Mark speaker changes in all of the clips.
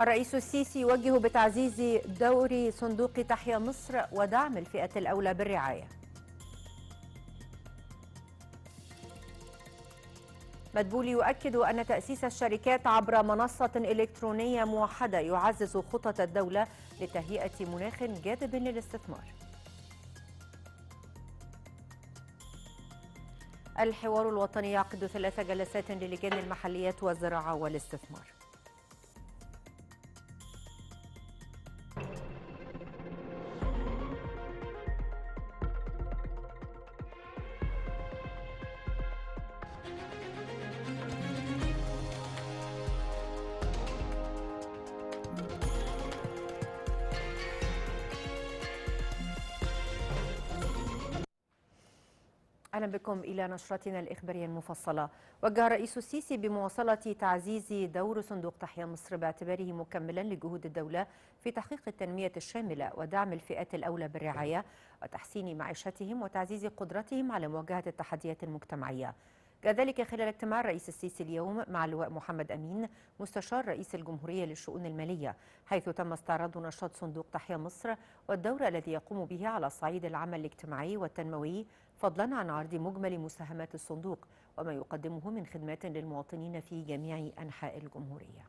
Speaker 1: الرئيس السيسي يوجه بتعزيز دور صندوق تحيا مصر ودعم الفئة الأولى بالرعاية مدبولي يؤكد أن تأسيس الشركات عبر منصة إلكترونية موحدة يعزز خطط الدولة لتهيئة مناخ جاذب للاستثمار الحوار الوطني يعقد ثلاث جلسات للجان المحليات والزراعة والاستثمار أهلا بكم إلى نشرتنا الإخبارية المفصلة وجه الرئيس السيسي بمواصلة تعزيز دور صندوق تحيا مصر باعتباره مكملا لجهود الدولة في تحقيق التنمية الشاملة ودعم الفئات الأولى بالرعاية وتحسين معيشتهم وتعزيز قدرتهم على مواجهة التحديات المجتمعية كذلك خلال اجتماع الرئيس السيسي اليوم مع اللواء محمد أمين مستشار رئيس الجمهورية للشؤون المالية حيث تم استعراض نشاط صندوق تحيا مصر والدور الذي يقوم به على صعيد العمل الاجتماعي والتنموي فضلا عن عرض مجمل مساهمات الصندوق وما يقدمه من خدمات للمواطنين في جميع أنحاء الجمهورية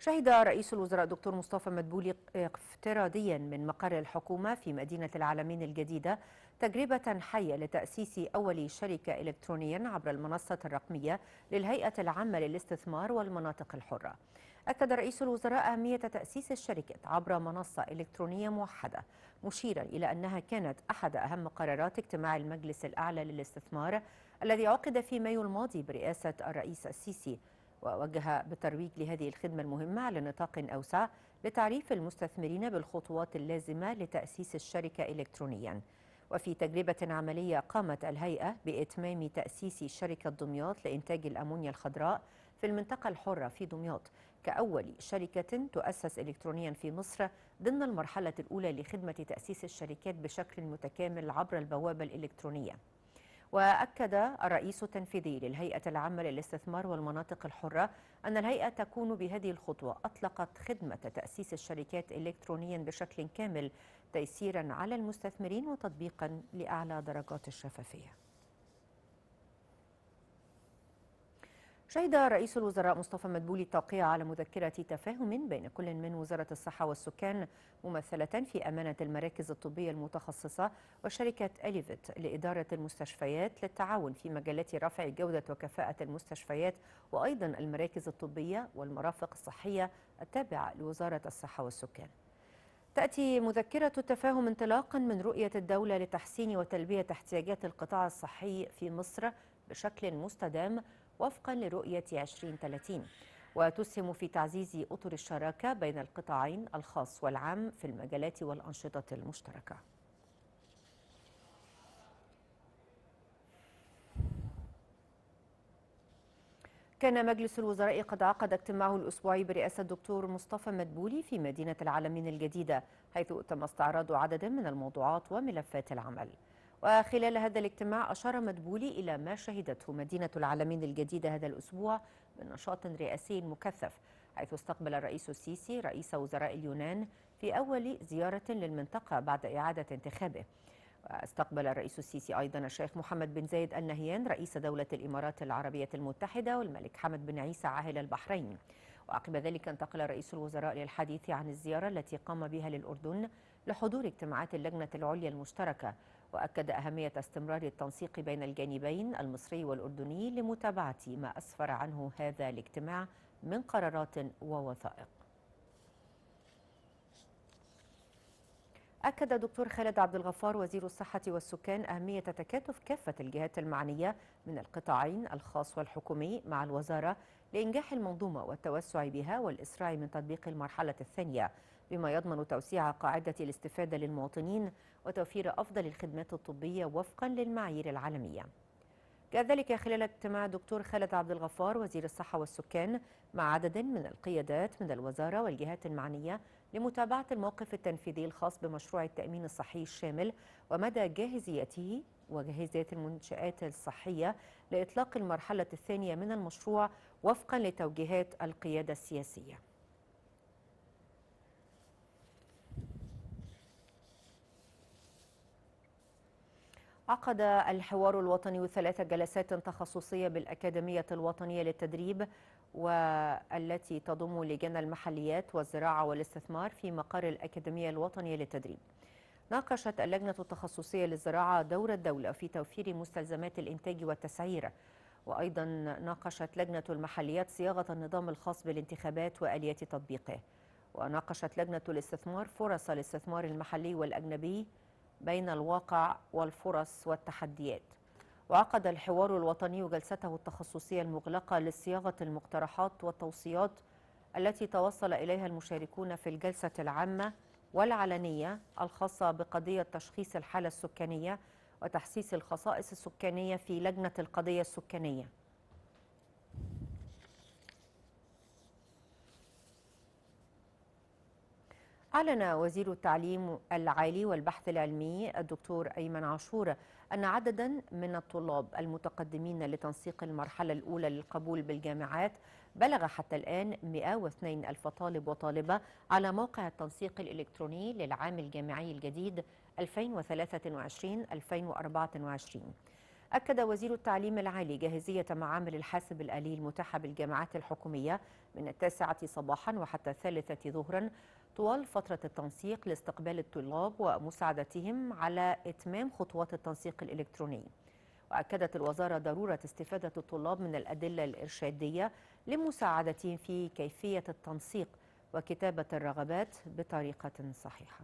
Speaker 1: شهد رئيس الوزراء دكتور مصطفى مدبولي افتراضيا من مقر الحكومة في مدينة العالمين الجديدة تجربة حية لتأسيس أول شركة إلكترونيا عبر المنصة الرقمية للهيئة العامة للاستثمار والمناطق الحرة أكد رئيس الوزراء أهمية تأسيس الشركات عبر منصة إلكترونية موحدة مشيرا إلى أنها كانت أحد أهم قرارات اجتماع المجلس الأعلى للاستثمار الذي عقد في مايو الماضي برئاسة الرئيس السيسي ووجه بالترويج لهذه الخدمة المهمة على نطاق أوسع لتعريف المستثمرين بالخطوات اللازمة لتأسيس الشركة إلكترونياً وفي تجربة عملية قامت الهيئة بإتمام تأسيس شركة دمياط لإنتاج الأمونيا الخضراء في المنطقة الحرة في دمياط كأول شركة تؤسس إلكترونيا في مصر ضمن المرحلة الأولى لخدمة تأسيس الشركات بشكل متكامل عبر البوابة الإلكترونية وأكد الرئيس التنفيذي للهيئة العامة للاستثمار والمناطق الحرة أن الهيئة تكون بهذه الخطوة أطلقت خدمة تأسيس الشركات إلكترونيا بشكل كامل تيسيرا على المستثمرين وتطبيقا لأعلى درجات الشفافية شهد رئيس الوزراء مصطفى مدبولي التوقيع على مذكرة تفاهم بين كل من وزارة الصحة والسكان ممثلة في أمانة المراكز الطبية المتخصصة وشركة أليفت لإدارة المستشفيات للتعاون في مجالات رفع جودة وكفاءة المستشفيات وأيضا المراكز الطبية والمرافق الصحية التابعة لوزارة الصحة والسكان تأتي مذكرة التفاهم انطلاقا من رؤية الدولة لتحسين وتلبية احتياجات القطاع الصحي في مصر بشكل مستدام وفقا لرؤية 2030 وتسهم في تعزيز أطر الشراكة بين القطاعين الخاص والعام في المجالات والأنشطة المشتركة كان مجلس الوزراء قد عقد اجتماعه الأسبوعي برئاسة الدكتور مصطفى مدبولي في مدينة العالمين الجديدة حيث تم استعراض عدد من الموضوعات وملفات العمل وخلال هذا الاجتماع أشار مدبولي إلى ما شهدته مدينة العالمين الجديدة هذا الأسبوع من نشاط رئاسي مكثف حيث استقبل الرئيس السيسي رئيس وزراء اليونان في أول زيارة للمنطقة بعد إعادة انتخابه استقبل الرئيس السيسي أيضا الشيخ محمد بن زايد النهيان رئيس دولة الإمارات العربية المتحدة والملك حمد بن عيسى عاهل البحرين وعقب ذلك انتقل رئيس الوزراء للحديث عن الزيارة التي قام بها للأردن لحضور اجتماعات اللجنة العليا المشتركة وأكد أهمية استمرار التنسيق بين الجانبين المصري والأردني لمتابعة ما أسفر عنه هذا الاجتماع من قرارات ووثائق أكد دكتور خالد عبد الغفار وزير الصحة والسكان أهمية تكاتف كافة الجهات المعنية من القطاعين الخاص والحكومي مع الوزارة لإنجاح المنظومة والتوسع بها والإسراع من تطبيق المرحلة الثانية بما يضمن توسيع قاعدة الاستفادة للمواطنين وتوفير أفضل الخدمات الطبية وفقا للمعايير العالمية كذلك خلال اجتماع دكتور خالد عبد الغفار وزير الصحة والسكان مع عدد من القيادات من الوزارة والجهات المعنية لمتابعة الموقف التنفيذي الخاص بمشروع التأمين الصحي الشامل ومدى جاهزيته وجاهزية المنشآت الصحية لإطلاق المرحلة الثانية من المشروع وفقا لتوجيهات القيادة السياسية عقد الحوار الوطني ثلاث جلسات تخصصية بالأكاديمية الوطنية للتدريب والتي تضم لجان المحليات والزراعة والاستثمار في مقر الأكاديمية الوطنية للتدريب ناقشت اللجنة التخصصية للزراعة دور الدولة في توفير مستلزمات الإنتاج والتسعير وأيضا ناقشت لجنة المحليات صياغة النظام الخاص بالانتخابات وآليات تطبيقه وناقشت لجنة الاستثمار فرص الاستثمار المحلي والأجنبي بين الواقع والفرص والتحديات وعقد الحوار الوطني جلسته التخصصية المغلقة لصياغة المقترحات والتوصيات التي توصل إليها المشاركون في الجلسة العامة والعلنية الخاصة بقضية تشخيص الحالة السكانية وتحسيس الخصائص السكانية في لجنة القضية السكانية أعلن وزير التعليم العالي والبحث العلمي الدكتور أيمن عاشور أن عددا من الطلاب المتقدمين لتنسيق المرحلة الأولى للقبول بالجامعات بلغ حتى الآن 102 ألف طالب وطالبة على موقع التنسيق الإلكتروني للعام الجامعي الجديد 2023-2024 أكد وزير التعليم العالي جاهزية معامل الحاسب الآلي المتاحة بالجامعات الحكومية من التاسعة صباحا وحتى الثالثة ظهرا طوال فترة التنسيق لاستقبال الطلاب ومساعدتهم على إتمام خطوات التنسيق الإلكتروني وأكدت الوزارة ضرورة استفادة الطلاب من الأدلة الإرشادية لمساعدتهم في كيفية التنسيق وكتابة الرغبات بطريقة صحيحة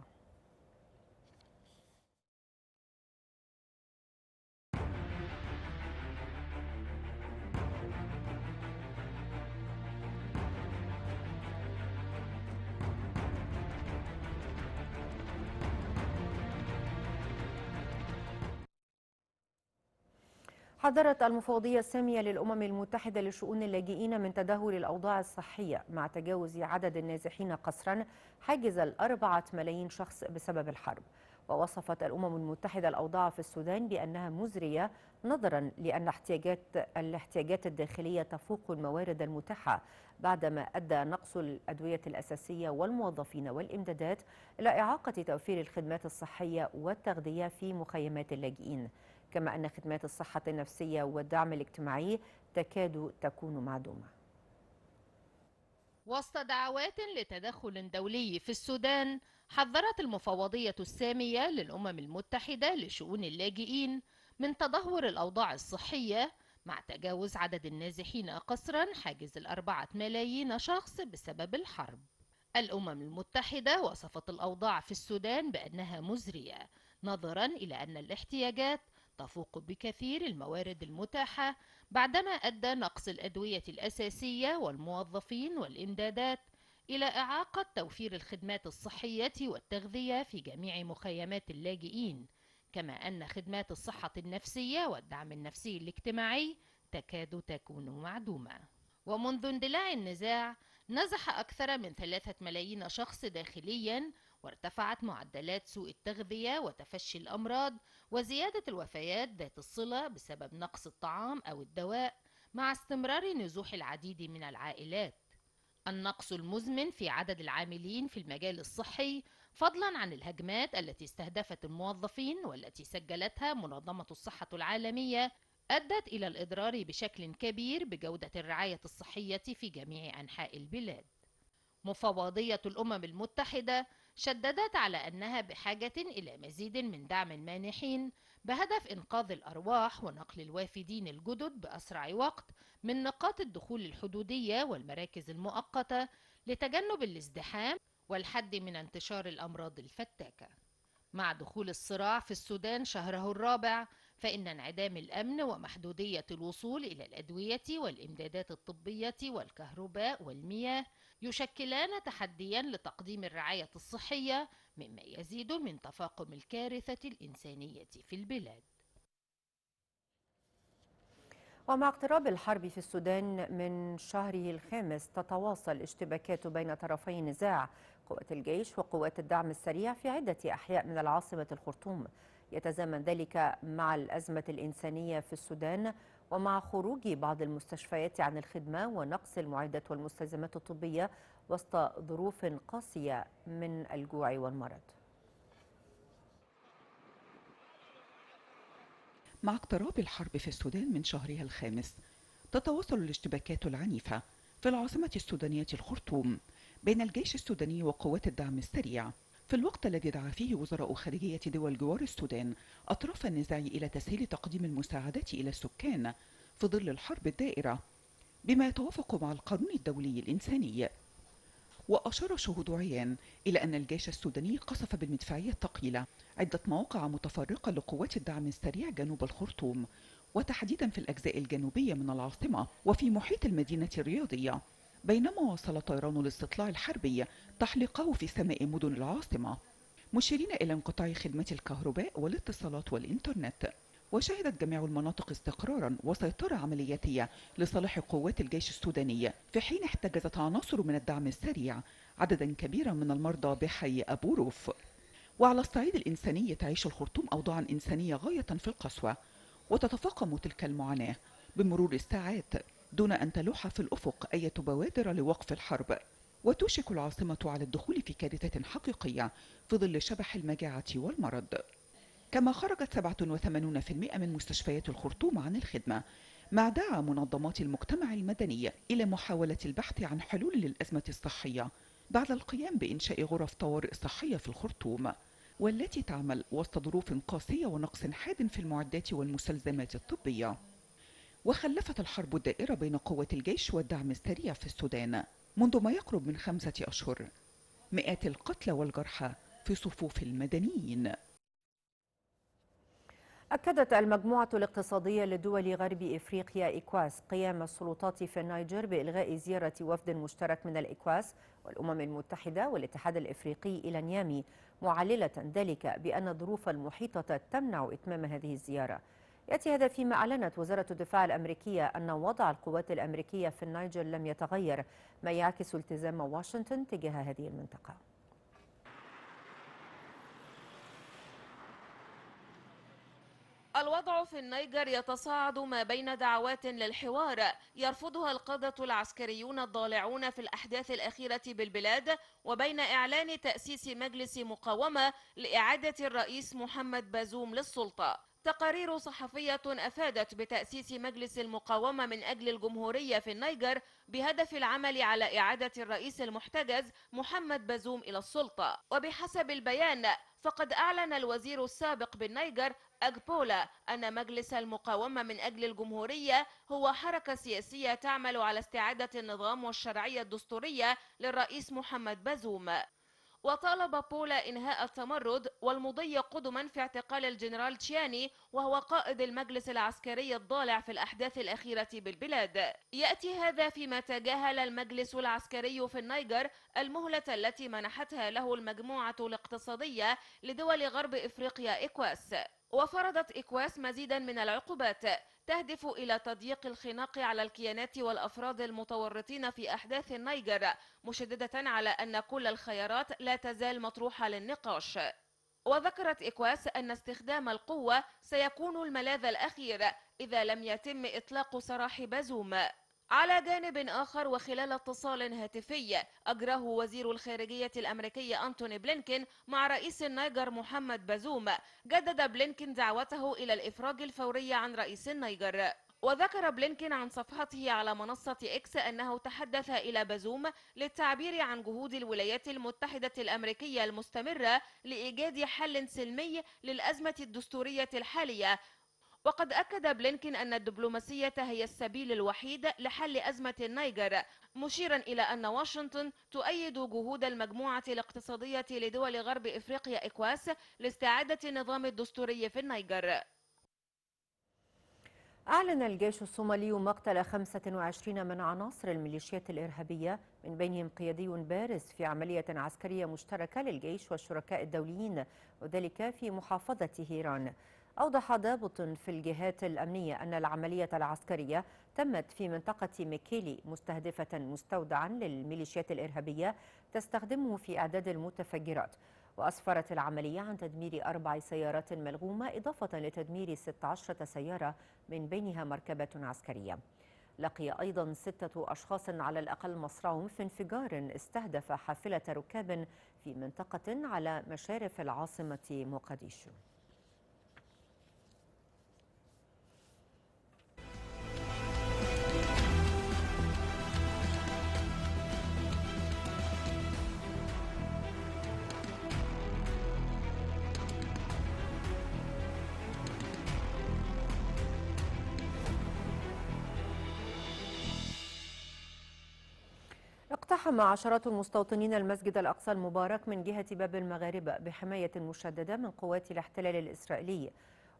Speaker 1: حذرت المفوضية السامية للأمم المتحدة لشؤون اللاجئين من تدهور الأوضاع الصحية مع تجاوز عدد النازحين قسرا حاجز الأربعة ملايين شخص بسبب الحرب ووصفت الأمم المتحدة الأوضاع في السودان بأنها مزرية نظرا لأن احتياجات الاحتياجات الداخلية تفوق الموارد المتاحة بعدما أدى نقص الأدوية الأساسية والموظفين والإمدادات إلى إعاقة توفير الخدمات الصحية والتغذية في مخيمات اللاجئين كما أن خدمات الصحة النفسية والدعم الاجتماعي تكاد تكون معدومة
Speaker 2: وسط دعوات لتدخل دولي في السودان حذرت المفوضية السامية للأمم المتحدة لشؤون اللاجئين من تدهور الأوضاع الصحية مع تجاوز عدد النازحين قسرا حاجز الأربعة ملايين شخص بسبب الحرب الأمم المتحدة وصفت الأوضاع في السودان بأنها مزرية نظرا إلى أن الاحتياجات تفوق بكثير الموارد المتاحة بعدما أدى نقص الأدوية الأساسية والموظفين والإمدادات إلى إعاقة توفير الخدمات الصحية والتغذية في جميع مخيمات اللاجئين، كما أن خدمات الصحة النفسية والدعم النفسي الاجتماعي تكاد تكون معدومة. ومنذ اندلاع النزاع، نزح أكثر من ثلاثة ملايين شخص داخلياً وارتفعت معدلات سوء التغذية وتفشي الأمراض وزيادة الوفيات ذات الصلة بسبب نقص الطعام أو الدواء مع استمرار نزوح العديد من العائلات النقص المزمن في عدد العاملين في المجال الصحي فضلا عن الهجمات التي استهدفت الموظفين والتي سجلتها منظمة الصحة العالمية أدت إلى الإضرار بشكل كبير بجودة الرعاية الصحية في جميع أنحاء البلاد. مفوضية الأمم المتحدة شددت على أنها بحاجة إلى مزيد من دعم المانحين بهدف إنقاذ الأرواح ونقل الوافدين الجدد بأسرع وقت من نقاط الدخول الحدودية والمراكز المؤقتة لتجنب الازدحام والحد من انتشار الأمراض الفتاكة. مع دخول الصراع في السودان شهره الرابع فإن انعدام الأمن ومحدودية الوصول إلى الأدوية والإمدادات الطبية والكهرباء والمياه يشكلان تحديا لتقديم الرعاية الصحية مما يزيد من تفاقم الكارثة الإنسانية في البلاد
Speaker 1: ومع اقتراب الحرب في السودان من شهره الخامس تتواصل اشتباكات بين طرفي النزاع قوات الجيش وقوات الدعم السريع في عدة أحياء من العاصمة الخرطوم يتزامن ذلك مع الأزمة الإنسانية في السودان ومع خروج بعض المستشفيات عن الخدمة ونقص المعدات والمستلزمات الطبية وسط ظروف قاسية من الجوع والمرض
Speaker 3: مع اقتراب الحرب في السودان من شهرها الخامس تتواصل الاشتباكات العنيفة في العاصمة السودانية الخرطوم بين الجيش السوداني وقوات الدعم السريع في الوقت الذي دعا فيه وزراء خارجية دول جوار السودان أطراف النزاع إلى تسهيل تقديم المساعدات إلى السكان في ظل الحرب الدائرة بما يتوافق مع القانون الدولي الإنساني وأشار شهود عيان إلى أن الجيش السوداني قصف بالمدفعية الثقيلة عدة مواقع متفرقة لقوات الدعم السريع جنوب الخرطوم وتحديدا في الأجزاء الجنوبية من العاصمة وفي محيط المدينة الرياضية بينما واصل طيران الاستطلاع الحربي تحليقه في سماء مدن العاصمة مشيرين إلى انقطاع خدمة الكهرباء والاتصالات والإنترنت وشهدت جميع المناطق استقرارا وسيطرة عملياتية لصالح قوات الجيش السوداني في حين احتجزت عناصر من الدعم السريع عددا كبيرا من المرضى بحي أبو روف وعلى الصعيد الإنساني تعيش الخرطوم أوضاعا إنسانية غاية في القسوة وتتفاقم تلك المعاناة بمرور الساعات دون أن تلوح في الأفق أية بوادر لوقف الحرب وتوشك العاصمة على الدخول في كارثة حقيقية في ظل شبح المجاعة والمرض كما خرجت 87% من مستشفيات الخرطوم عن الخدمة مع دعا منظمات المجتمع المدني إلى محاولة البحث عن حلول للأزمة الصحية بعد القيام بإنشاء غرف طوارئ صحية في الخرطوم والتي تعمل وسط ظروف قاسية ونقص حاد في المعدات والمستلزمات الطبية وخلفت الحرب الدائرة بين قوة الجيش والدعم السريع في السودان منذ ما يقرب من خمسة أشهر مئات القتلى والجرحى في صفوف المدنيين
Speaker 1: أكدت المجموعة الاقتصادية لدول غرب إفريقيا إكواس قيام السلطات في النيجر بإلغاء زيارة وفد مشترك من الإكواس والأمم المتحدة والاتحاد الإفريقي إلى نيامي معللة ذلك بأن الظروف المحيطة تمنع إتمام هذه الزيارة يأتي هذا فيما أعلنت وزارة الدفاع الأمريكية أن وضع القوات الأمريكية في النيجر لم يتغير ما يعكس التزام واشنطن تجاه هذه المنطقة
Speaker 4: الوضع في النيجر يتصاعد ما بين دعوات للحوار يرفضها القادة العسكريون الضالعون في الأحداث الأخيرة بالبلاد وبين إعلان تأسيس مجلس مقاومة لإعادة الرئيس محمد بازوم للسلطة تقارير صحفية أفادت بتأسيس مجلس المقاومة من أجل الجمهورية في النيجر بهدف العمل على إعادة الرئيس المحتجز محمد بازوم إلى السلطة وبحسب البيان فقد أعلن الوزير السابق بالنيجر أجبولا أن مجلس المقاومة من أجل الجمهورية هو حركة سياسية تعمل على استعادة النظام والشرعية الدستورية للرئيس محمد بازوم وطالب بولا إنهاء التمرد والمضي قدما في اعتقال الجنرال تشياني وهو قائد المجلس العسكري الضالع في الأحداث الأخيرة بالبلاد يأتي هذا فيما تجاهل المجلس العسكري في النيجر المهلة التي منحتها له المجموعة الاقتصادية لدول غرب إفريقيا إكواس وفرضت إكواس مزيدا من العقوبات تهدف إلى تضييق الخناق على الكيانات والأفراد المتورطين في أحداث النيجر مشددة على أن كل الخيارات لا تزال مطروحة للنقاش وذكرت إكواس أن استخدام القوة سيكون الملاذ الأخير إذا لم يتم إطلاق سراح بازوم على جانب آخر وخلال اتصال هاتفي أجراه وزير الخارجية الأمريكية أنتوني بلينكين مع رئيس النيجر محمد بازوم جدد بلينكين دعوته إلى الإفراج الفوري عن رئيس النيجر وذكر بلينكين عن صفحته على منصة إكس أنه تحدث إلى بازوم للتعبير عن جهود الولايات المتحدة الأمريكية المستمرة لإيجاد حل سلمي للأزمة الدستورية الحالية وقد أكد بلينكين أن الدبلوماسية هي السبيل الوحيد لحل أزمة النيجر مشيرا إلى أن واشنطن تؤيد جهود المجموعة الاقتصادية لدول غرب إفريقيا إكواس لاستعادة النظام الدستوري في النيجر
Speaker 1: أعلن الجيش الصومالي مقتل 25 من عناصر الميليشيات الإرهابية من بينهم قيادي بارز في عملية عسكرية مشتركة للجيش والشركاء الدوليين وذلك في محافظة هيران أوضح ضابط في الجهات الأمنية أن العملية العسكرية تمت في منطقة ميكيلي مستهدفة مستودعا للميليشيات الإرهابية تستخدمه في إعداد المتفجرات وأسفرت العملية عن تدمير أربع سيارات ملغومة إضافة لتدمير 16 سيارة من بينها مركبة عسكرية لقي أيضا ستة أشخاص على الأقل مصرعون في انفجار استهدف حافلة ركاب في منطقة على مشارف العاصمة مقديشو اقتحم عشرات المستوطنين المسجد الأقصى المبارك من جهة باب المغاربة بحماية مشددة من قوات الاحتلال الإسرائيلي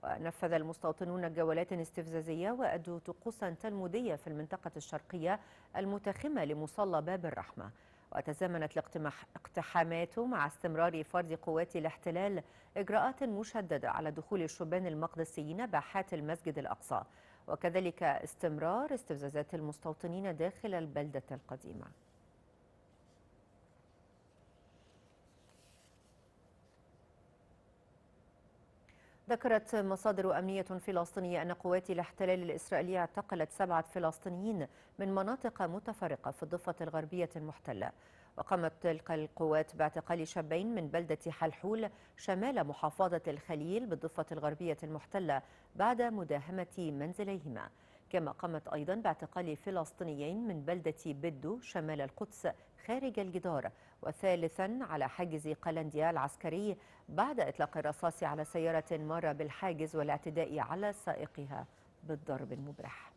Speaker 1: ونفذ المستوطنون جولات استفزازية وأدوا طقوسا تلمودية في المنطقة الشرقية المتخمة لمصلى باب الرحمة وتزامنت الاقتحامات مع استمرار فرض قوات الاحتلال إجراءات مشددة على دخول الشبان المقدسيين باحات المسجد الأقصى وكذلك استمرار استفزازات المستوطنين داخل البلدة القديمة ذكرت مصادر أمنية فلسطينية أن قوات الاحتلال الإسرائيلي اعتقلت سبعة فلسطينيين من مناطق متفرقة في الضفة الغربية المحتلة وقامت تلك القوات باعتقال شابين من بلدة حلحول شمال محافظة الخليل بالضفة الغربية المحتلة بعد مداهمة منزليهما كما قامت أيضا باعتقال فلسطينيين من بلدة بدو شمال القدس خارج الجدار وثالثا على حاجز قلنديا العسكري بعد إطلاق الرصاص على سيارة مر بالحاجز والاعتداء على سائقها بالضرب المبرح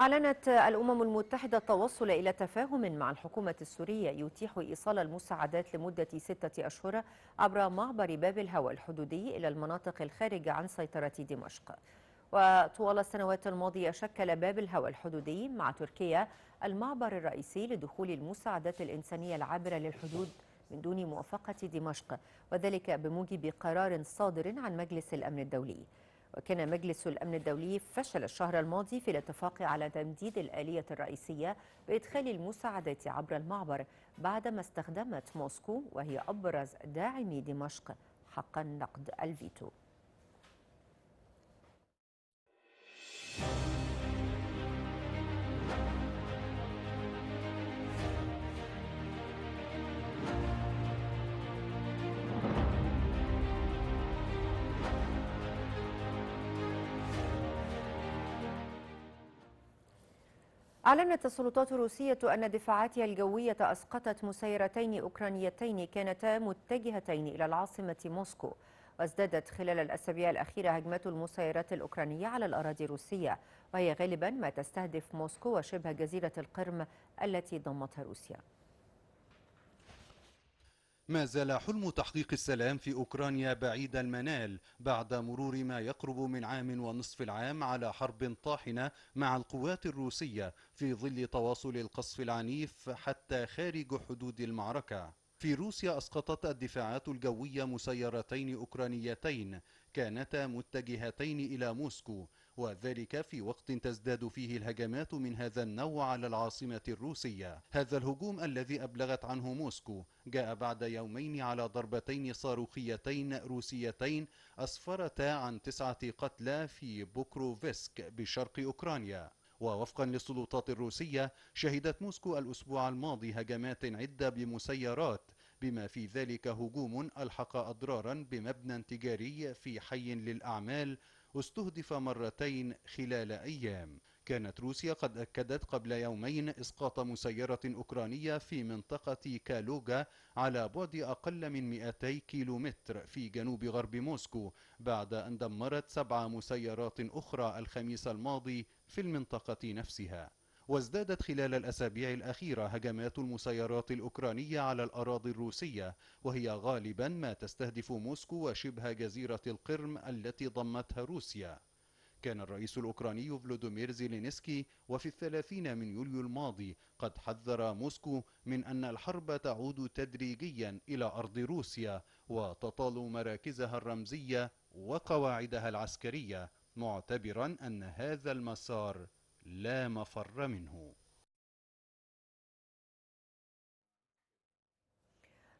Speaker 1: أعلنت الأمم المتحدة التوصل إلى تفاهم مع الحكومة السورية يتيح إيصال المساعدات لمدة ستة أشهر عبر معبر باب الهوى الحدودي إلى المناطق الخارجة عن سيطرة دمشق وطوال السنوات الماضية شكل باب الهوى الحدودي مع تركيا المعبر الرئيسي لدخول المساعدات الإنسانية العابرة للحدود من دون موافقة دمشق وذلك بموجب قرار صادر عن مجلس الأمن الدولي وكان مجلس الأمن الدولي فشل الشهر الماضي في الاتفاق على تمديد الآلية الرئيسية بإدخال المساعدات عبر المعبر بعدما استخدمت موسكو وهي أبرز داعمي دمشق حقا نقد الفيتو أعلنت السلطات الروسية أن دفاعاتها الجوية أسقطت مسيرتين أوكرانيتين كانتا متجهتين إلى العاصمة موسكو وازدادت خلال الأسابيع الأخيرة هجمات المسيرات الأوكرانية على الأراضي الروسية وهي غالبا ما تستهدف موسكو وشبه جزيرة القرم التي ضمتها روسيا
Speaker 5: ما زال حلم تحقيق السلام في أوكرانيا بعيد المنال بعد مرور ما يقرب من عام ونصف العام على حرب طاحنة مع القوات الروسية في ظل تواصل القصف العنيف حتى خارج حدود المعركة في روسيا أسقطت الدفاعات الجوية مسيرتين أوكرانيتين كانتا متجهتين إلى موسكو وذلك في وقت تزداد فيه الهجمات من هذا النوع على العاصمة الروسية هذا الهجوم الذي أبلغت عنه موسكو جاء بعد يومين على ضربتين صاروخيتين روسيتين أسفرتا عن تسعة قتلى في بوكروفسك بشرق أوكرانيا ووفقا للسلطات الروسية شهدت موسكو الأسبوع الماضي هجمات عدة بمسيرات بما في ذلك هجوم ألحق أضرارا بمبنى تجاري في حي للأعمال استهدف مرتين خلال أيام كانت روسيا قد أكدت قبل يومين إسقاط مسيرة أوكرانية في منطقة كالوغا على بعد أقل من 200 كيلومتر في جنوب غرب موسكو بعد أن دمرت سبع مسيرات أخرى الخميس الماضي في المنطقة نفسها وازدادت خلال الأسابيع الأخيرة هجمات المسيرات الأوكرانية على الأراضي الروسية وهي غالبا ما تستهدف موسكو وشبه جزيرة القرم التي ضمتها روسيا كان الرئيس الأوكراني فلوديمير زيلينسكي وفي الثلاثين من يوليو الماضي قد حذر موسكو من أن الحرب تعود تدريجيا إلى أرض روسيا وتطال مراكزها الرمزية وقواعدها العسكرية معتبرا أن هذا المسار لا مفر منه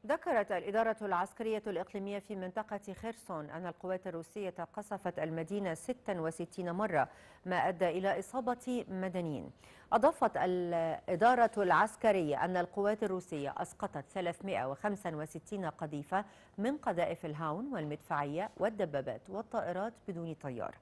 Speaker 1: ذكرت الإدارة العسكرية الإقليمية في منطقة خيرسون أن القوات الروسية قصفت المدينة 66 مرة ما أدى إلى إصابة مدنيين أضافت الإدارة العسكرية أن القوات الروسية أسقطت 365 قذيفة من قذائف الهاون والمدفعية والدبابات والطائرات بدون طيار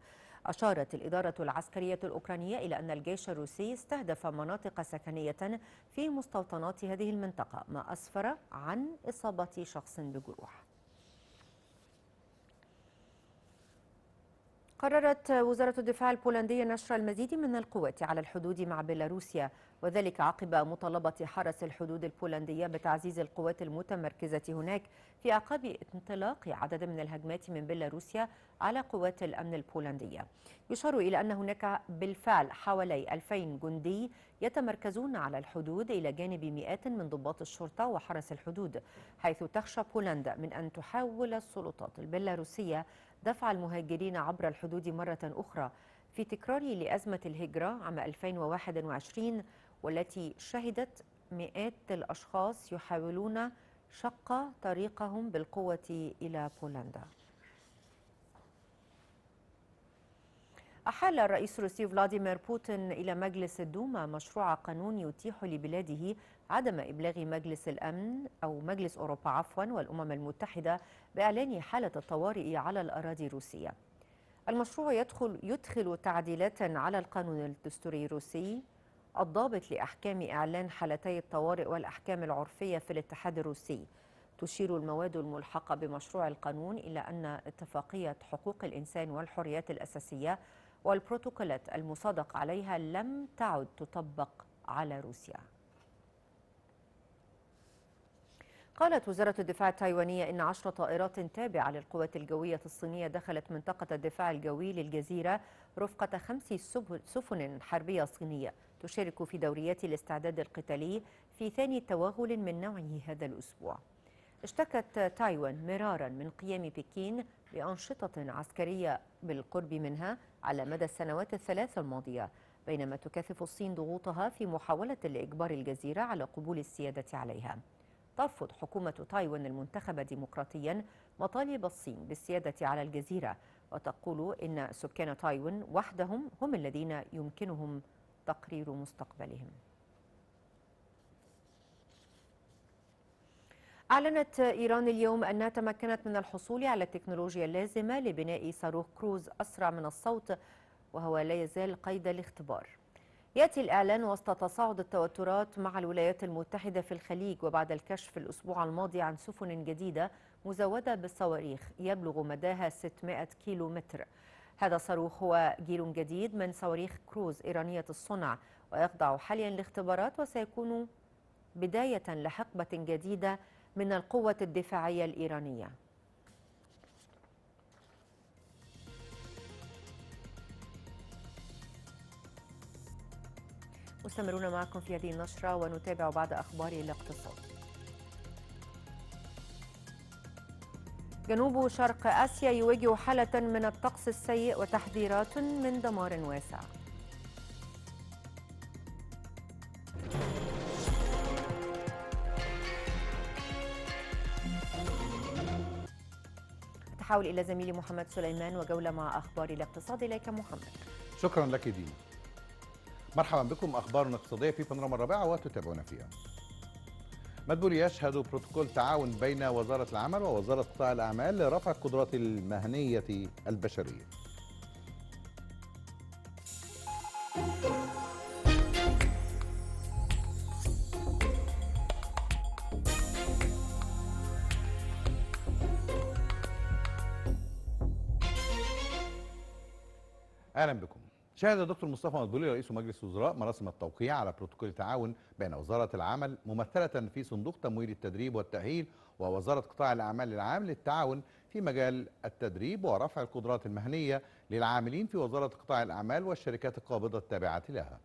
Speaker 1: أشارت الإدارة العسكرية الأوكرانية إلى أن الجيش الروسي استهدف مناطق سكنية في مستوطنات هذه المنطقة ما أسفر عن إصابة شخص بجروح قررت وزارة الدفاع البولندية نشر المزيد من القوات على الحدود مع بيلاروسيا وذلك عقب مطالبة حرس الحدود البولندية بتعزيز القوات المتمركزة هناك في أعقاب انطلاق عدد من الهجمات من بيلاروسيا على قوات الأمن البولندية يشار إلى أن هناك بالفعل حوالي 2000 جندي يتمركزون على الحدود إلى جانب مئات من ضباط الشرطة وحرس الحدود حيث تخشى بولندا من أن تحاول السلطات البيلاروسية دفع المهاجرين عبر الحدود مرة أخرى في تكرار لأزمة الهجرة عام 2021 والتي شهدت مئات الأشخاص يحاولون شق طريقهم بالقوة إلى بولندا أحال الرئيس الروسي فلاديمير بوتين إلى مجلس الدوما مشروع قانون يتيح لبلاده عدم إبلاغ مجلس الأمن أو مجلس أوروبا عفوا والأمم المتحدة بإعلان حالة الطوارئ على الأراضي الروسية المشروع يدخل, يدخل تعديلات على القانون الدستوري الروسي الضابط لأحكام إعلان حالتي الطوارئ والأحكام العرفية في الاتحاد الروسي تشير المواد الملحقة بمشروع القانون إلى أن اتفاقية حقوق الإنسان والحريات الأساسية والبروتوكولات المصادق عليها لم تعد تطبق على روسيا قالت وزارة الدفاع التايوانية إن عشر طائرات تابعة للقوات الجوية الصينية دخلت منطقة الدفاع الجوي للجزيرة رفقة خمس سفن حربية صينية تشارك في دوريات الاستعداد القتالي في ثاني توغل من نوعه هذا الأسبوع اشتكت تايوان مرارا من قيام بكين بأنشطة عسكرية بالقرب منها على مدى السنوات الثلاث الماضية بينما تكثف الصين ضغوطها في محاولة لإجبار الجزيرة على قبول السيادة عليها ترفض حكومة تايوان المنتخبة ديمقراطيا مطالب الصين بالسيادة على الجزيرة وتقول إن سكان تايوان وحدهم هم الذين يمكنهم تقرير مستقبلهم أعلنت إيران اليوم أنها تمكنت من الحصول على التكنولوجيا اللازمة لبناء صاروخ كروز أسرع من الصوت وهو لا يزال قيد الاختبار يأتي الإعلان وسط تصاعد التوترات مع الولايات المتحدة في الخليج وبعد الكشف الأسبوع الماضي عن سفن جديدة مزودة بالصواريخ يبلغ مداها 600 كيلو متر هذا الصاروخ هو جيل جديد من صواريخ كروز إيرانية الصنع ويخضع حاليا لاختبارات وسيكون بداية لحقبة جديدة من القوة الدفاعية الإيرانية مستمرون معكم في هذه النشرة ونتابع بعض أخبار الاقتصاد جنوب شرق آسيا يواجه حالة من الطقس السيء وتحذيرات من دمار واسع تحول إلى زميلي محمد سليمان وجولة مع أخبار الاقتصاد إليك محمد
Speaker 6: شكرا لك دين مرحبا بكم أخبارنا الاقتصادية في بانراما الرابعة وتتابعونا فيها مدبول يشهد بروتوكول تعاون بين وزارة العمل ووزارة قطاع الأعمال لرفع القدرات المهنية البشرية اهلا بكم شهد الدكتور مصطفى مدبولي رئيس مجلس الوزراء مراسم التوقيع على بروتوكول تعاون بين وزارة العمل ممثلة في صندوق تمويل التدريب والتأهيل ووزارة قطاع الأعمال العام للتعاون في مجال التدريب ورفع القدرات المهنية للعاملين في وزارة قطاع الأعمال والشركات القابضة التابعة لها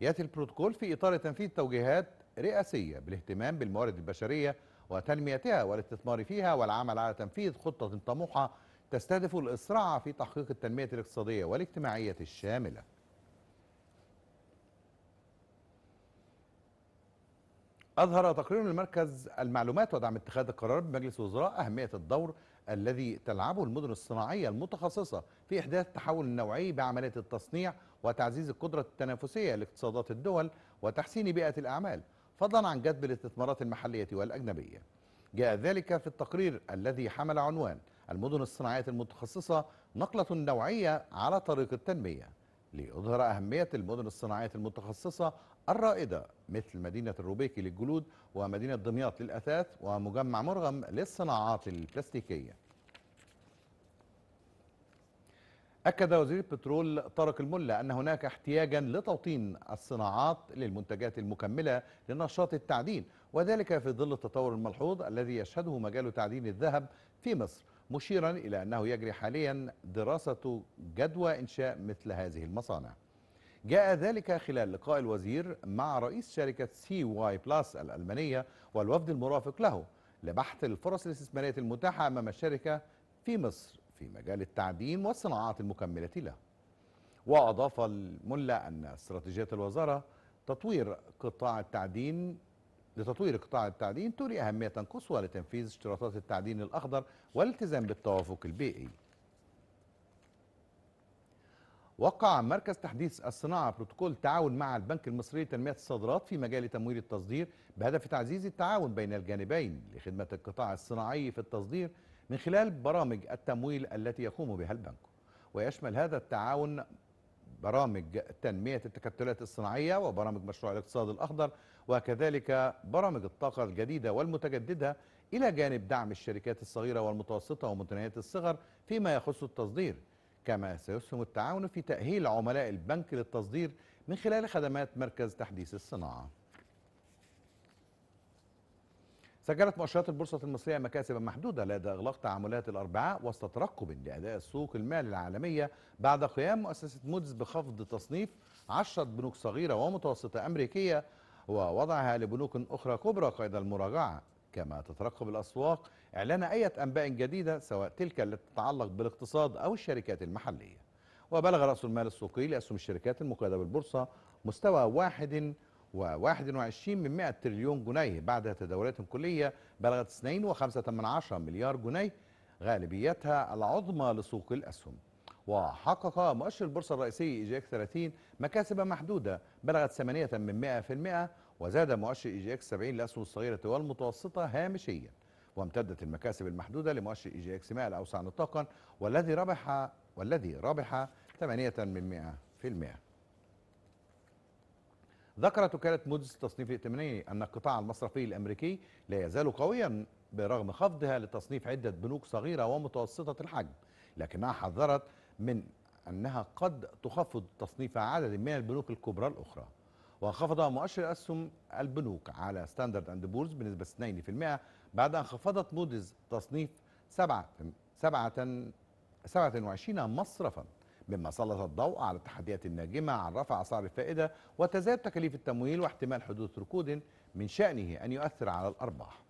Speaker 6: يأتي البروتوكول في إطار تنفيذ توجيهات رئاسية بالاهتمام بالموارد البشرية وتنميتها والاستثمار فيها والعمل على تنفيذ خطة طموحة تستهدف الإسراع في تحقيق التنمية الاقتصادية والاجتماعية الشاملة أظهر تقرير المركز المعلومات ودعم اتخاذ القرار بمجلس الوزراء أهمية الدور الذي تلعبه المدن الصناعية المتخصصة في إحداث التحول النوعي بعملية التصنيع وتعزيز القدرة التنافسية لاقتصادات الدول وتحسين بيئة الأعمال فضلا عن جذب الاستثمارات المحلية والأجنبية جاء ذلك في التقرير الذي حمل عنوان المدن الصناعية المتخصصة نقلة نوعية على طريق التنمية ليظهر أهمية المدن الصناعية المتخصصة الرائدة مثل مدينة الروبيكي للجلود ومدينة دمياط للأثاث ومجمع مرغم للصناعات البلاستيكية أكد وزير البترول طارق الملا أن هناك احتياجا لتوطين الصناعات للمنتجات المكملة لنشاط التعدين وذلك في ظل التطور الملحوظ الذي يشهده مجال تعدين الذهب في مصر مشيرا إلى أنه يجري حاليا دراسة جدوى إنشاء مثل هذه المصانع جاء ذلك خلال لقاء الوزير مع رئيس شركة سي واي بلاس الألمانية والوفد المرافق له لبحث الفرص الاستثمارية المتاحة أمام الشركة في مصر في مجال التعدين والصناعات المكملة له وأضاف الملا أن استراتيجية الوزارة تطوير قطاع التعدين لتطوير قطاع التعدين تري أهمية قصوى لتنفيذ اشتراطات التعدين الأخضر والالتزام بالتوافق البيئي وقع مركز تحديث الصناعة بروتوكول تعاون مع البنك المصري لتنمية الصادرات في مجال تمويل التصدير بهدف تعزيز التعاون بين الجانبين لخدمة القطاع الصناعي في التصدير من خلال برامج التمويل التي يقوم بها البنك ويشمل هذا التعاون برامج تنمية التكتلات الصناعية وبرامج مشروع الاقتصاد الأخضر وكذلك برامج الطاقة الجديدة والمتجددة إلى جانب دعم الشركات الصغيرة والمتوسطة ومتناهية الصغر فيما يخص التصدير كما سيسهم التعاون في تأهيل عملاء البنك للتصدير من خلال خدمات مركز تحديث الصناعة سجلت مؤشرات البورصة المصرية مكاسب محدودة لدى إغلاق تعاملات الأربعاء وسط ترقب لأداء السوق المالي العالمية بعد قيام مؤسسة مودز بخفض تصنيف عشرة بنوك صغيرة ومتوسطة أمريكية ووضعها لبنوك أخرى كبرى قيد المراجعة كما تترقب الأسواق إعلان أي أنباء جديدة سواء تلك التي تتعلق بالاقتصاد أو الشركات المحلية وبلغ رأس المال السوقي لأسهم الشركات المقيدة بالبورصة مستوى 1 و21 من 100 تريليون جنيه بعد تداولات كلية بلغت 2.5 مليار جنيه غالبيتها العظمى لسوق الأسهم وحقق مؤشر البورصة الرئيسي إي جي إكس 30 مكاسب محدودة بلغت 8 من 100% وزاد مؤشر إي جي إكس 70 للأسهم الصغيرة والمتوسطة هامشيا وامتدت المكاسب المحدودة لمؤشر إي جي إكس 100 الأوسع نطاقا والذي ربح والذي ربح 8 من 100% ذكرت وكالة مودس التصنيف الائتماني أن القطاع المصرفي الأمريكي لا يزال قويا برغم خفضها لتصنيف عدة بنوك صغيرة ومتوسطة الحجم لكنها حذرت من أنها قد تخفض تصنيف عدد من البنوك الكبرى الأخرى وخفض مؤشر أسهم البنوك على ستاندرد أند بورز بنسبة 2% بعد أن خفضت مودز تصنيف 7 27 مصرفاً مما سلط الضوء على التحديات الناجمة عن رفع أسعار الفائدة وتزايد تكاليف التمويل واحتمال حدوث ركود من شأنه أن يؤثر على الأرباح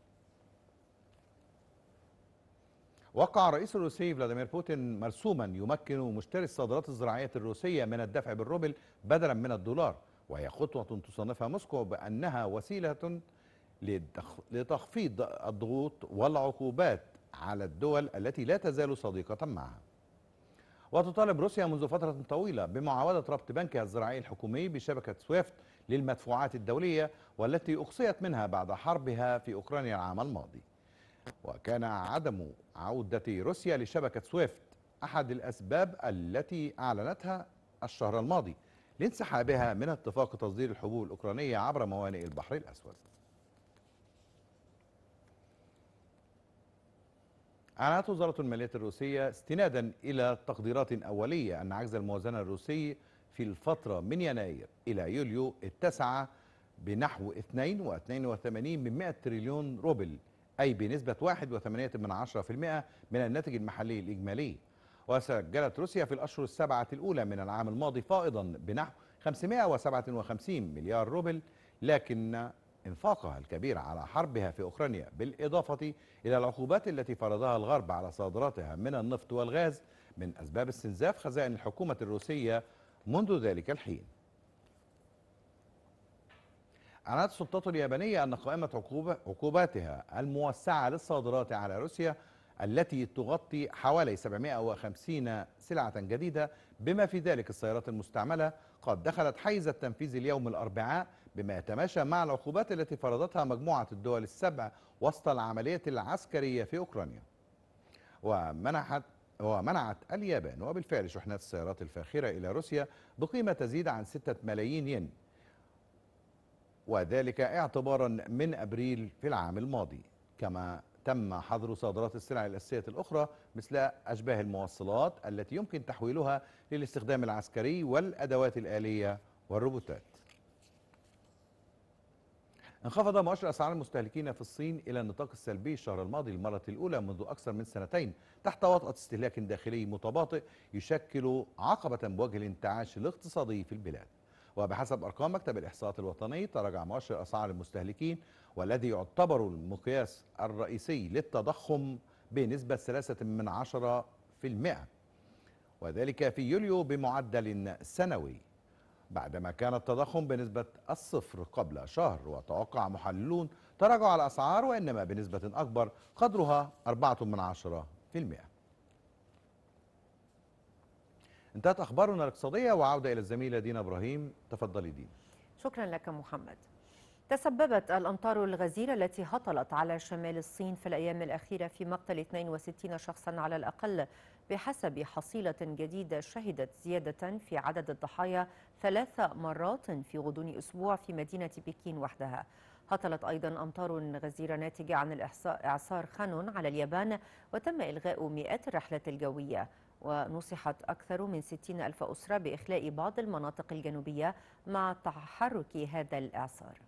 Speaker 6: وقع الرئيس الروسي فلاديمير بوتين مرسوما يمكن مشتري الصادرات الزراعية الروسية من الدفع بالروبل بدلا من الدولار وهي خطوة تصنفها موسكو بأنها وسيلة لتخفيض الضغوط والعقوبات على الدول التي لا تزال صديقة معها وتطالب روسيا منذ فترة طويلة بمعاودة ربط بنكها الزراعي الحكومي بشبكة سويفت للمدفوعات الدولية والتي أقصيت منها بعد حربها في أوكرانيا العام الماضي وكان عدم عودة روسيا لشبكة سويفت أحد الأسباب التي أعلنتها الشهر الماضي لانسحابها من اتفاق تصدير الحبوب الأوكرانية عبر موانئ البحر الأسود أعلنت وزارة المالية الروسية استنادا إلى تقديرات أولية أن عجز الموازنة الروسي في الفترة من يناير إلى يوليو اتسع بنحو 2.82 من 100 تريليون روبل أي بنسبة 1.8% من, من الناتج المحلي الإجمالي وسجلت روسيا في الأشهر السبعة الأولى من العام الماضي فائضا بنحو 557 مليار روبل لكن انفاقها الكبير على حربها في أوكرانيا بالإضافة إلى العقوبات التي فرضها الغرب على صادراتها من النفط والغاز من أسباب استنزاف خزائن الحكومة الروسية منذ ذلك الحين أعلنت السلطات اليابانية أن قائمة عقوباتها الموسعة للصادرات على روسيا التي تغطي حوالي 750 سلعة جديدة بما في ذلك السيارات المستعملة قد دخلت حيز التنفيذ اليوم الأربعاء بما يتماشى مع العقوبات التي فرضتها مجموعة الدول السبع وسط العملية العسكرية في أوكرانيا ومنحت ومنعت اليابان وبالفعل شحنات السيارات الفاخرة إلى روسيا بقيمة تزيد عن 6 ملايين ين وذلك اعتبارا من أبريل في العام الماضي كما تم حظر صادرات السلع الأساسية الأخرى مثل أشباه الموصلات التي يمكن تحويلها للاستخدام العسكري والأدوات الآلية والروبوتات انخفض مؤشر أسعار المستهلكين في الصين إلى النطاق السلبي الشهر الماضي للمرة الأولى منذ أكثر من سنتين تحت وطأة استهلاك داخلي متباطئ يشكل عقبة بوجه الانتعاش الاقتصادي في البلاد وبحسب أرقام مكتب الإحصاءات الوطني تراجع مؤشر أسعار المستهلكين والذي يعتبر المقياس الرئيسي للتضخم بنسبة 3 من وذلك في يوليو بمعدل سنوي بعدما كان التضخم بنسبة الصفر قبل شهر وتوقع محللون تراجع الأسعار وإنما بنسبة أكبر قدرها 4 من عشرة في المئة انتهت أخبارنا الاقتصادية وعودة إلى الزميلة دينا إبراهيم تفضلي
Speaker 1: دينا شكرا لك محمد تسببت الأمطار الغزيرة التي هطلت على شمال الصين في الأيام الأخيرة في مقتل 62 شخصا على الأقل بحسب حصيلة جديدة شهدت زيادة في عدد الضحايا ثلاث مرات في غضون أسبوع في مدينة بكين وحدها هطلت أيضا أمطار غزيرة ناتجة عن إعصار خانون على اليابان وتم إلغاء مئات الرحلات الجوية ونصحت أكثر من 60 ألف أسرة بإخلاء بعض المناطق الجنوبية مع تحرك هذا الإعصار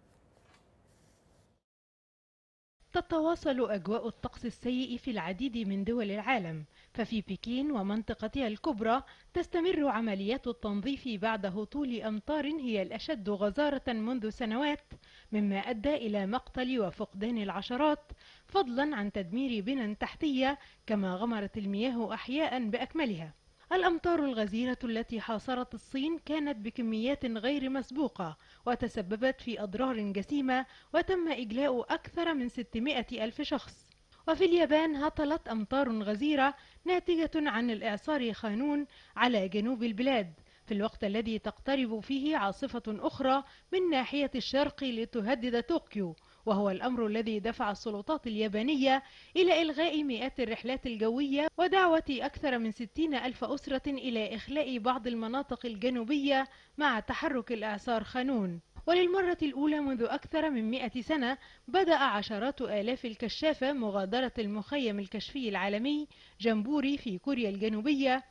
Speaker 7: تتواصل أجواء الطقس السيء في العديد من دول العالم ففي بكين ومنطقتها الكبرى تستمر عمليات التنظيف بعد هطول أمطار هي الأشد غزارة منذ سنوات مما أدى إلى مقتل وفقدان العشرات فضلا عن تدمير بنى تحتية كما غمرت المياه أحياء بأكملها الأمطار الغزيرة التي حاصرت الصين كانت بكميات غير مسبوقة وتسببت في أضرار جسيمة وتم إجلاء أكثر من 600 ألف شخص وفي اليابان هطلت أمطار غزيرة ناتجة عن الإعصار خانون على جنوب البلاد في الوقت الذي تقترب فيه عاصفة أخرى من ناحية الشرق لتهدد طوكيو وهو الأمر الذي دفع السلطات اليابانية إلى إلغاء مئات الرحلات الجوية ودعوة أكثر من 60 ألف أسرة إلى إخلاء بعض المناطق الجنوبية مع تحرك الإعصار خانون وللمرة الأولى منذ أكثر من مئة سنة بدأ عشرات آلاف الكشافة مغادرة المخيم الكشفي العالمي جنبوري في كوريا الجنوبية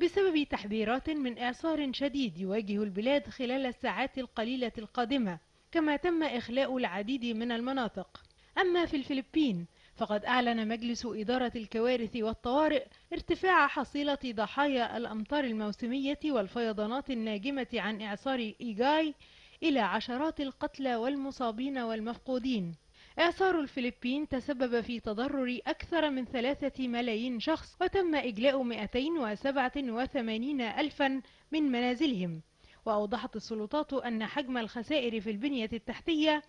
Speaker 7: بسبب تحذيرات من إعصار شديد يواجه البلاد خلال الساعات القليلة القادمة كما تم إخلاء العديد من المناطق أما في الفلبين فقد أعلن مجلس إدارة الكوارث والطوارئ ارتفاع حصيلة ضحايا الأمطار الموسمية والفيضانات الناجمة عن إعصار إيجاي إلى عشرات القتلى والمصابين والمفقودين إعصار الفلبين تسبب في تضرر أكثر من ثلاثة ملايين شخص وتم إجلاء 287 ألفا من منازلهم وأوضحت السلطات أن حجم الخسائر في البنية التحتية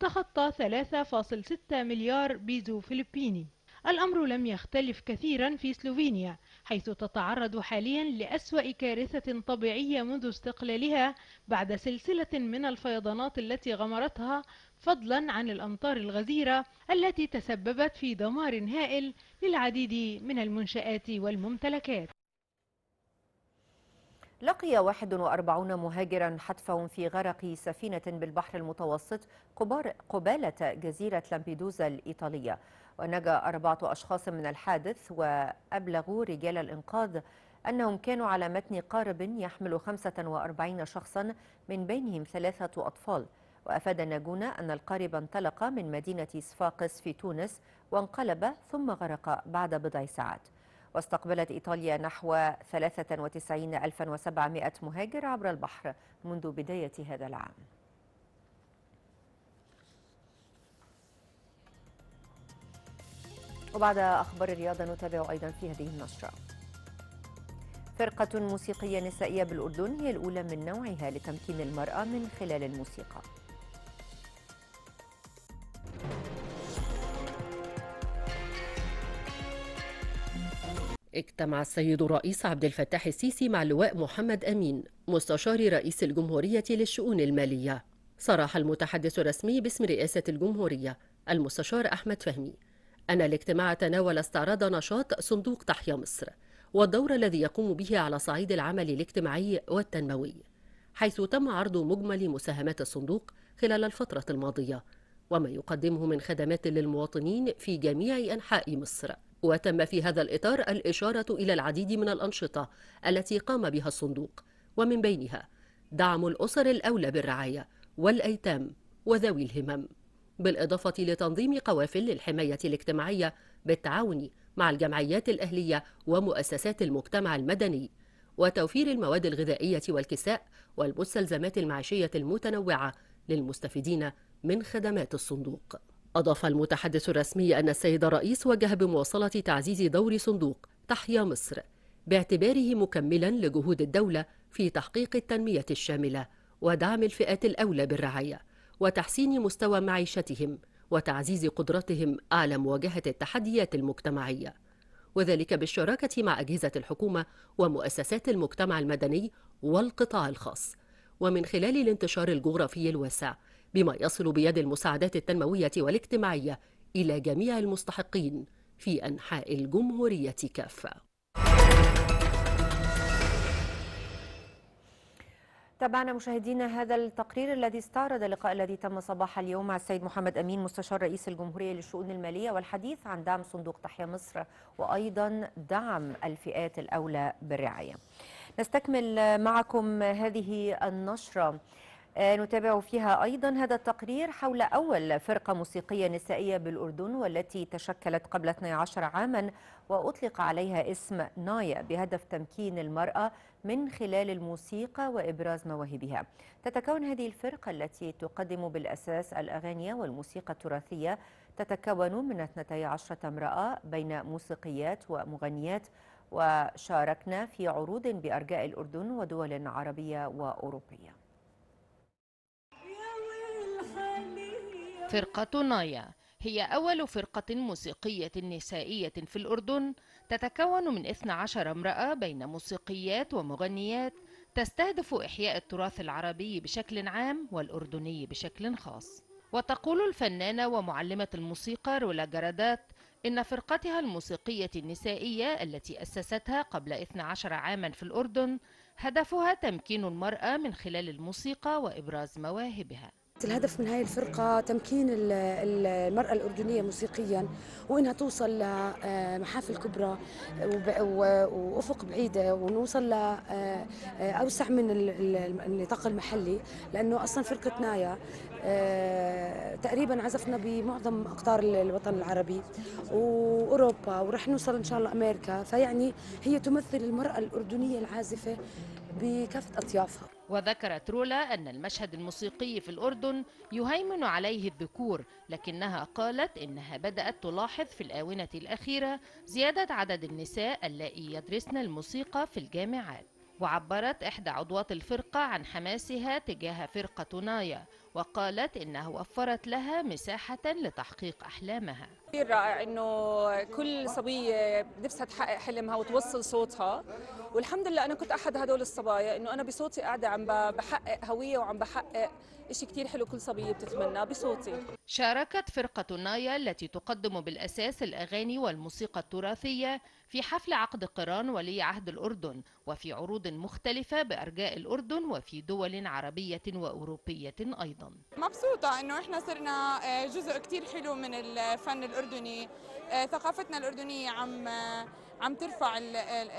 Speaker 7: تخطى 3.6 مليار بيزو فلبيني الأمر لم يختلف كثيرا في سلوفينيا حيث تتعرض حاليا لأسوأ كارثة طبيعية منذ استقلالها بعد سلسلة من الفيضانات التي غمرتها فضلا عن الأمطار الغزيرة التي تسببت في دمار هائل للعديد من المنشآت والممتلكات
Speaker 1: لقي 41 مهاجرا حتفهم في غرق سفينة بالبحر المتوسط قبالة جزيرة لامبيدوزا الإيطالية ونجا أربعة أشخاص من الحادث وأبلغوا رجال الإنقاذ أنهم كانوا على متن قارب يحمل 45 شخصا من بينهم ثلاثة أطفال وأفاد الناجون أن القارب انطلق من مدينة صفاقس في تونس وانقلب ثم غرق بعد بضع ساعات واستقبلت إيطاليا نحو 93700 مهاجر عبر البحر منذ بداية هذا العام وبعد أخبار الرياضة نتابع أيضا في هذه النشرة فرقة موسيقية نسائية بالأردن هي الأولى من نوعها لتمكين المرأة من خلال الموسيقى
Speaker 8: اجتمع السيد الرئيس عبد الفتاح السيسي مع اللواء محمد أمين مستشار رئيس الجمهورية للشؤون المالية صرح المتحدث الرسمي باسم رئاسة الجمهورية المستشار أحمد فهمي أن الاجتماع تناول استعراض نشاط صندوق تحيا مصر والدور الذي يقوم به على صعيد العمل الاجتماعي والتنموي حيث تم عرض مجمل مساهمات الصندوق خلال الفترة الماضية وما يقدمه من خدمات للمواطنين في جميع أنحاء مصر وتم في هذا الإطار الإشارة إلى العديد من الأنشطة التي قام بها الصندوق ومن بينها دعم الأسر الأولى بالرعاية والأيتام وذوي الهمم بالإضافة لتنظيم قوافل للحماية الاجتماعية بالتعاون مع الجمعيات الأهلية ومؤسسات المجتمع المدني وتوفير المواد الغذائية والكساء والمستلزمات المعيشية المتنوعة للمستفيدين من خدمات الصندوق أضاف المتحدث الرسمي أن السيد الرئيس وجه بمواصلة تعزيز دور صندوق تحيا مصر باعتباره مكملا لجهود الدولة في تحقيق التنمية الشاملة ودعم الفئات الأولى بالرعاية وتحسين مستوى معيشتهم وتعزيز قدرتهم على مواجهة التحديات المجتمعية وذلك بالشراكة مع أجهزة الحكومة ومؤسسات المجتمع المدني والقطاع الخاص ومن خلال الانتشار الجغرافي الواسع بما يصل بيد المساعدات التنموية والاجتماعية إلى جميع المستحقين في أنحاء الجمهورية كافة
Speaker 1: تابعنا مشاهدينا هذا التقرير الذي استعرض اللقاء الذي تم صباح اليوم مع السيد محمد أمين مستشار رئيس الجمهورية للشؤون المالية والحديث عن دعم صندوق تحيا مصر وأيضا دعم الفئات الأولى بالرعاية نستكمل معكم هذه النشرة آه، نتابع فيها أيضا هذا التقرير حول أول فرقة موسيقية نسائية بالأردن والتي تشكلت قبل 12 عاما وأطلق عليها اسم نايا بهدف تمكين المرأة من خلال الموسيقى وإبراز مواهبها تتكون هذه الفرقة التي تقدم بالأساس الأغاني والموسيقى التراثية تتكون من 12 امرأة بين موسيقيات ومغنيات وشاركنا في عروض بأرجاء الأردن ودول عربية وأوروبية
Speaker 2: فرقة نايا هي أول فرقة موسيقية نسائية في الأردن تتكون من 12 امرأة بين موسيقيات ومغنيات تستهدف إحياء التراث العربي بشكل عام والأردني بشكل خاص وتقول الفنانة ومعلمة الموسيقى رولا جرادات إن فرقتها الموسيقية النسائية التي أسستها قبل 12 عاما في الأردن هدفها تمكين المرأة من خلال الموسيقى وإبراز مواهبها
Speaker 7: الهدف من هاي الفرقة تمكين المرأة الأردنية موسيقيا وإنها توصل لمحافل آه، كبرى وأفق بعيدة ونوصل لأوسع آه، آه، من النطاق المحلي لأنه أصلا فرقة نايا تقريبا عزفنا بمعظم أقطار الوطن العربي وأوروبا ورح نوصل إن شاء الله أمريكا فيعني هي تمثل المرأة
Speaker 2: الأردنية العازفة بكافة أطيافها وذكرت رولا أن المشهد الموسيقي في الأردن يهيمن عليه الذكور لكنها قالت إنها بدأت تلاحظ في الآونة الأخيرة زيادة عدد النساء اللائي يدرسن الموسيقى في الجامعات وعبرت إحدى عضوات الفرقة عن حماسها تجاه فرقة نايا وقالت إنها وفرت لها مساحة لتحقيق أحلامها
Speaker 4: كثير رائع إنه كل صبية نفسها تحقق حلمها وتوصل صوتها والحمد لله أنا كنت أحد هدول الصبايا إنه أنا بصوتي قاعدة عم بحقق هوية وعم بحقق إشي كتير حلو كل صبية بتتمناه بصوتي
Speaker 2: شاركت فرقة نايا التي تقدم بالأساس الأغاني والموسيقى التراثية في حفل عقد قران ولي عهد الأردن وفي عروض مختلفة بأرجاء الأردن وفي دول عربية وأوروبية أيضا
Speaker 3: مبسوطة أنه إحنا صرنا آه، جزء كتير حلو من الفن الأردني آه، ثقافتنا الأردنية عم آه، عم ترفع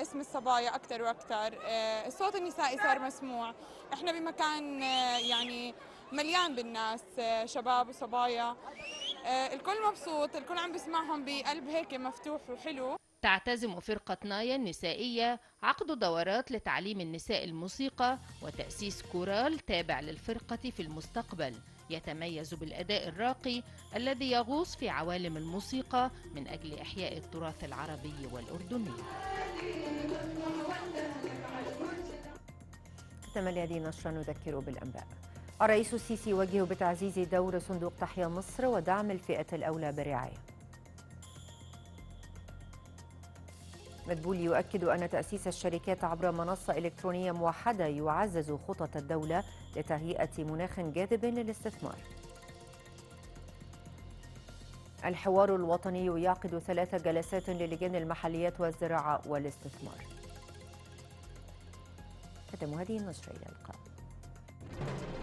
Speaker 3: اسم الصبايا أكثر وأكثر الصوت النسائي صار مسموع إحنا بمكان يعني مليان بالناس شباب وصبايا الكل مبسوط الكل عم بسمعهم بقلب هيك مفتوح وحلو
Speaker 2: تعتزم فرقة نايا النسائية عقد دورات لتعليم النساء الموسيقى وتأسيس كورال تابع للفرقة في المستقبل يتميز بالأداء الراقي الذي يغوص في عوالم الموسيقى من أجل إحياء التراث العربي والأردني
Speaker 1: تتمنى هذه النشرة نذكر بالأنباء الرئيس السيسي وجه بتعزيز دور صندوق تحيا مصر ودعم الفئة الأولى برعاية مدبول يؤكد أن تأسيس الشركات عبر منصة إلكترونية موحدة يعزز خطط الدولة لتهيئة مناخ جاذب للاستثمار الحوار الوطني يعقد ثلاث جلسات للجان المحليات والزراعة والاستثمار ختم هذه النشرة إلى اللقاء